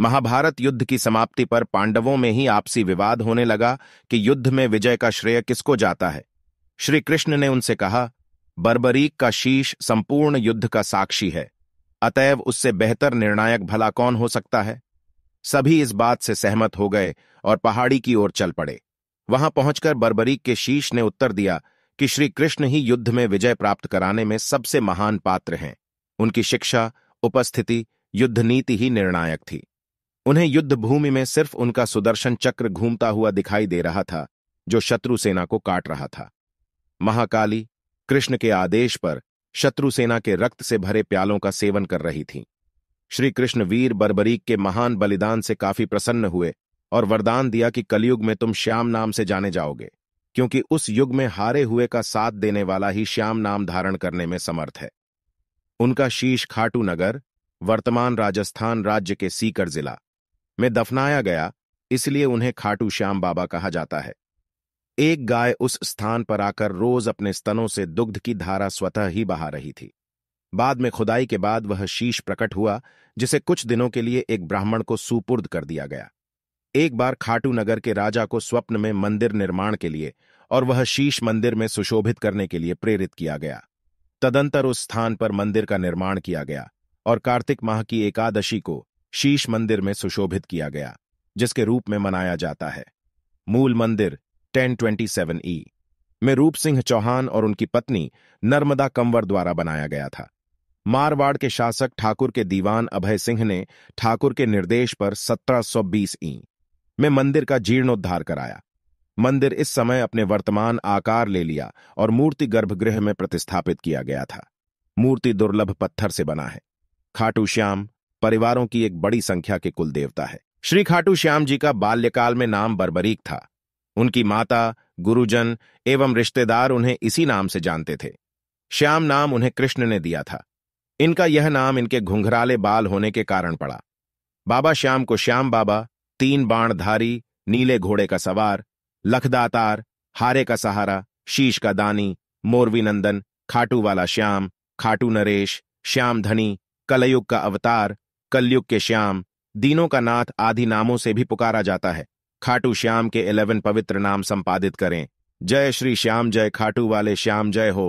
महाभारत युद्ध की समाप्ति पर पांडवों में ही आपसी विवाद होने लगा कि युद्ध में विजय का श्रेय किसको जाता है श्री कृष्ण ने उनसे कहा बर्बरीक का शीश संपूर्ण युद्ध का साक्षी है अतएव उससे बेहतर निर्णायक भला कौन हो सकता है सभी इस बात से सहमत हो गए और पहाड़ी की ओर चल पड़े वहां पहुंचकर बर्बरीक के शीश ने उत्तर दिया कि श्री कृष्ण ही युद्ध में विजय प्राप्त कराने में सबसे महान पात्र हैं उनकी शिक्षा उपस्थिति युद्ध नीति ही निर्णायक थी उन्हें युद्ध भूमि में सिर्फ उनका सुदर्शन चक्र घूमता हुआ दिखाई दे रहा था जो शत्रु सेना को काट रहा था महाकाली कृष्ण के आदेश पर शत्रु सेना के रक्त से भरे प्यालों का सेवन कर रही थी श्री कृष्ण वीर बरबरीक के महान बलिदान से काफी प्रसन्न हुए और वरदान दिया कि कलयुग में तुम श्याम नाम से जाने जाओगे क्योंकि उस युग में हारे हुए का साथ देने वाला ही श्याम नाम धारण करने में समर्थ है उनका शीश खाटू नगर वर्तमान राजस्थान राज्य के सीकर जिला में दफनाया गया इसलिए उन्हें खाटू श्याम बाबा कहा जाता है एक गाय उस स्थान पर आकर रोज अपने स्तनों से दुग्ध की धारा स्वतः ही बहा रही थी बाद में खुदाई के बाद वह शीश प्रकट हुआ जिसे कुछ दिनों के लिए एक ब्राह्मण को सुपुर्द कर दिया गया एक बार खाटू नगर के राजा को स्वप्न में मंदिर निर्माण के लिए और वह शीश मंदिर में सुशोभित करने के लिए प्रेरित किया गया तदंतर उस स्थान पर मंदिर का निर्माण किया गया और कार्तिक माह की एकादशी को शीश मंदिर में सुशोभित किया गया जिसके रूप में मनाया जाता है मूल मंदिर 1027 ई में रूप सिंह चौहान और उनकी पत्नी नर्मदा कंवर द्वारा बनाया गया था मारवाड़ के शासक ठाकुर के दीवान अभय सिंह ने ठाकुर के निर्देश पर 1720 ई में मंदिर का जीर्णोद्धार कराया मंदिर इस समय अपने वर्तमान आकार ले लिया और मूर्ति गर्भगृह में प्रतिस्थापित किया गया था मूर्ति दुर्लभ पत्थर से बना है खाटू श्याम परिवारों की एक बड़ी संख्या के कुल देवता है श्री खाटू श्याम जी का बाल्यकाल में नाम बरबरीक था उनकी माता गुरुजन एवं रिश्तेदार उन्हें इसी नाम से जानते थे श्याम नाम उन्हें कृष्ण ने दिया था इनका यह नाम इनके घुंघराले बाल होने के कारण पड़ा बाबा श्याम को श्याम बाबा तीन बाणधारी नीले घोड़े का सवार लखदातार हारे का सहारा शीश का दानी मोरवी नंदन खाटू वाला श्याम खाटू नरेश श्याम धनी कलयुग का अवतार कलयुग के श्याम दीनों का नाथ आदि नामों से भी पुकारा जाता है खाटू श्याम के इलेवन पवित्र नाम संपादित करें जय श्री श्याम जय खाटू वाले श्याम जय हो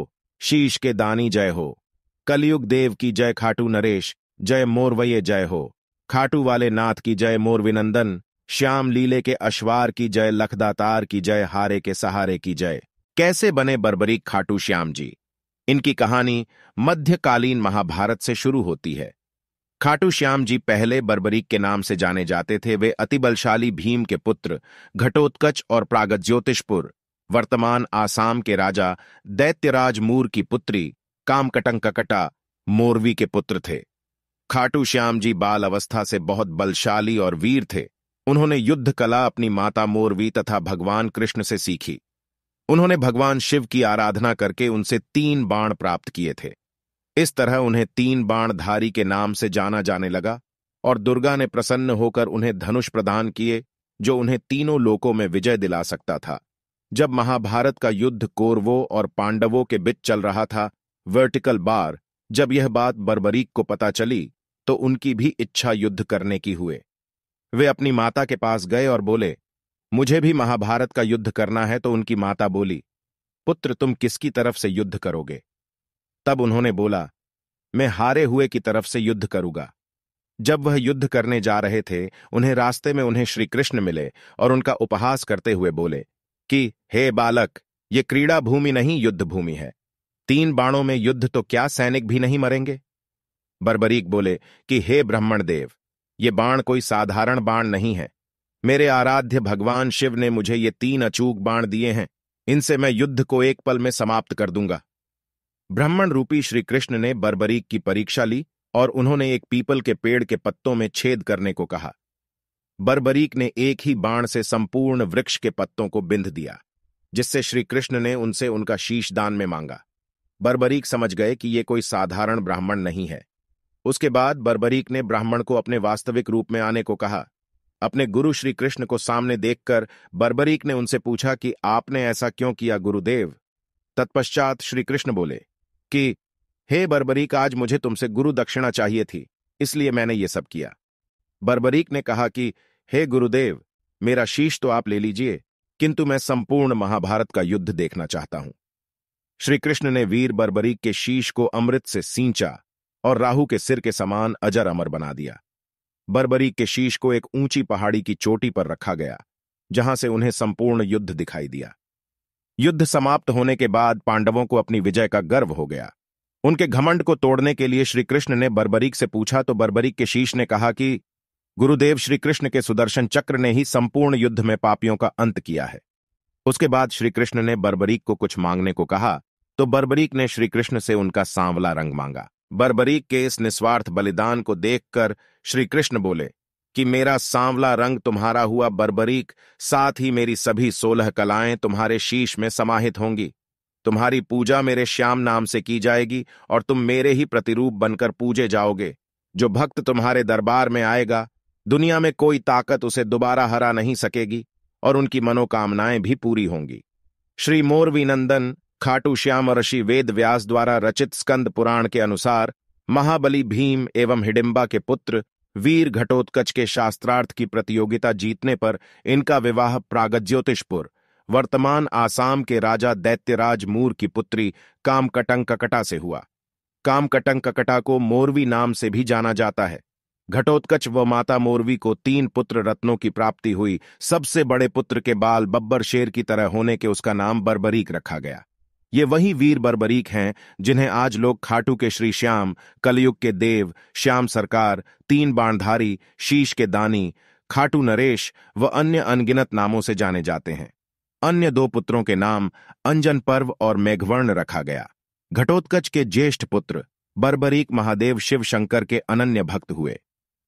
शीश के दानी जय हो कलयुग देव की जय खाटू नरेश जय मोरवये जय हो खाटू वाले नाथ की जय मोर विनंदन श्याम लीले के अश्वार की जय लखदातार की जय हारे के सहारे की जय कैसे बने बर्बरीक खाटू श्याम जी इनकी कहानी मध्यकालीन महाभारत से शुरू होती है खाटू श्याम जी पहले बर्बरीक के नाम से जाने जाते थे वे अति बलशाली भीम के पुत्र घटोत्कच और ज्योतिषपुर वर्तमान आसाम के राजा दैत्यराज मूर की पुत्री कामकटंककटा मोरवी के पुत्र थे खाटू श्याम जी बाल अवस्था से बहुत बलशाली और वीर थे उन्होंने युद्ध कला अपनी माता मोरवी तथा भगवान कृष्ण से सीखी उन्होंने भगवान शिव की आराधना करके उनसे तीन बाण प्राप्त किए थे इस तरह उन्हें तीन बाणधारी के नाम से जाना जाने लगा और दुर्गा ने प्रसन्न होकर उन्हें धनुष प्रदान किए जो उन्हें तीनों लोकों में विजय दिला सकता था जब महाभारत का युद्ध कौरवों और पांडवों के बीच चल रहा था वर्टिकल बार जब यह बात बर्बरीक को पता चली तो उनकी भी इच्छा युद्ध करने की हुए वे अपनी माता के पास गए और बोले मुझे भी महाभारत का युद्ध करना है तो उनकी माता बोली पुत्र तुम किसकी तरफ से युद्ध करोगे तब उन्होंने बोला मैं हारे हुए की तरफ से युद्ध करूंगा जब वह युद्ध करने जा रहे थे उन्हें रास्ते में उन्हें श्री कृष्ण मिले और उनका उपहास करते हुए बोले कि हे बालक ये क्रीड़ा भूमि नहीं युद्ध भूमि है तीन बाणों में युद्ध तो क्या सैनिक भी नहीं मरेंगे बर्बरीक बोले कि हे ब्राह्मण देव ये बाण कोई साधारण बाण नहीं है मेरे आराध्य भगवान शिव ने मुझे ये तीन अचूक बाण दिए हैं इनसे मैं युद्ध को एक पल में समाप्त कर दूंगा ब्राह्मण रूपी श्री कृष्ण ने बर्बरीक की परीक्षा ली और उन्होंने एक पीपल के पेड़ के पत्तों में छेद करने को कहा बर्बरीक ने एक ही बाण से संपूर्ण वृक्ष के पत्तों को बिंध दिया जिससे श्री कृष्ण ने उनसे उनका शीश दान में मांगा बर्बरीक समझ गए कि ये कोई साधारण ब्राह्मण नहीं है उसके बाद बर्बरीक ने ब्राह्मण को अपने वास्तविक रूप में आने को कहा अपने गुरु श्री कृष्ण को सामने देखकर बर्बरीक ने उनसे पूछा कि आपने ऐसा क्यों किया गुरुदेव तत्पश्चात श्री कृष्ण बोले कि हे बर्बरीक आज मुझे तुमसे गुरु दक्षिणा चाहिए थी इसलिए मैंने ये सब किया बर्बरीक ने कहा कि हे गुरुदेव मेरा शीश तो आप ले लीजिए किंतु मैं संपूर्ण महाभारत का युद्ध देखना चाहता हूं श्री कृष्ण ने वीर बर्बरीक के शीश को अमृत से सींचा और राहु के सिर के समान अजर अमर बना दिया बर्बरीक के शीश को एक ऊंची पहाड़ी की चोटी पर रखा गया जहां से उन्हें संपूर्ण युद्ध दिखाई दिया युद्ध समाप्त होने के बाद पांडवों को अपनी विजय का गर्व हो गया उनके घमंड को तोड़ने के लिए श्रीकृष्ण ने बर्बरीक से पूछा तो बर्बरीक के शीश ने कहा कि गुरुदेव श्रीकृष्ण के सुदर्शन चक्र ने ही संपूर्ण युद्ध में पापियों का अंत किया है उसके बाद श्रीकृष्ण ने बर्बरीक को कुछ मांगने को कहा तो बर्बरीक ने श्रीकृष्ण से उनका सांवला रंग मांगा बर्बरीक के इस निस्वार्थ बलिदान को देखकर श्रीकृष्ण बोले कि मेरा सांवला रंग तुम्हारा हुआ बरबरीक साथ ही मेरी सभी सोलह कलाएं तुम्हारे शीश में समाहित होंगी तुम्हारी पूजा मेरे श्याम नाम से की जाएगी और तुम मेरे ही प्रतिरूप बनकर पूजे जाओगे जो भक्त तुम्हारे दरबार में आएगा दुनिया में कोई ताकत उसे दोबारा हरा नहीं सकेगी और उनकी मनोकामनाएं भी पूरी होंगी श्री मोरवीनंदन खाटू श्याम ऋषि वेद व्यास द्वारा रचित स्कंद पुराण के अनुसार महाबली भीम एवं हिडिम्बा के पुत्र वीर घटोत्कच के शास्त्रार्थ की प्रतियोगिता जीतने पर इनका विवाह प्रागज्योतिषपुर वर्तमान आसाम के राजा दैत्यराज मूर की पुत्री कामकटंग ककटा से हुआ कामकटंग ककटा को मोरवी नाम से भी जाना जाता है घटोत्कच व माता मोरवी को तीन पुत्र रत्नों की प्राप्ति हुई सबसे बड़े पुत्र के बाल बब्बर शेर की तरह होने के उसका नाम बरबरीक रखा गया ये वही वीर बरबरीक हैं जिन्हें आज लोग खाटू के श्री श्याम कलयुग के देव श्याम सरकार तीन बाणधारी शीश के दानी खाटू नरेश व अन्य अनगिनत नामों से जाने जाते हैं अन्य दो पुत्रों के नाम अंजन पर्व और मेघवर्ण रखा गया घटोत्कच के ज्येष्ठ पुत्र बरबरीक महादेव शिव शंकर के अनन्य भक्त हुए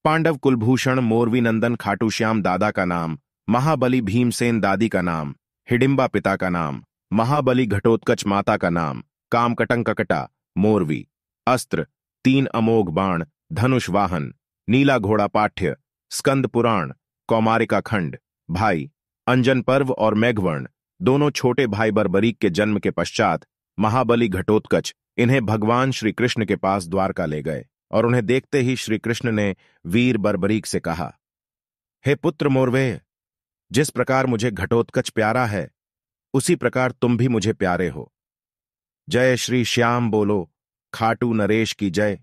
पांडव कुलभूषण मोरवीनंदन खाटूश्याम दादा का नाम महाबली भीमसेन दादी का नाम हिडिम्बा पिता का नाम महाबली घटोत्कच माता का नाम कटा मोरवी अस्त्र तीन अमोघ बाण धनुष वाहन नीला घोड़ा पाठ्य स्कंद पुराण कौमारिका खंड भाई अंजन पर्व और मेघवर्ण दोनों छोटे भाई बरबरीक के जन्म के पश्चात महाबली घटोत्कच इन्हें भगवान श्री कृष्ण के पास द्वारका ले गए और उन्हें देखते ही श्री कृष्ण ने वीर बरबरीक से कहा हे पुत्र मोरवे जिस प्रकार मुझे घटोत्कच प्यारा है उसी प्रकार तुम भी मुझे प्यारे हो जय श्री श्याम बोलो खाटू नरेश की जय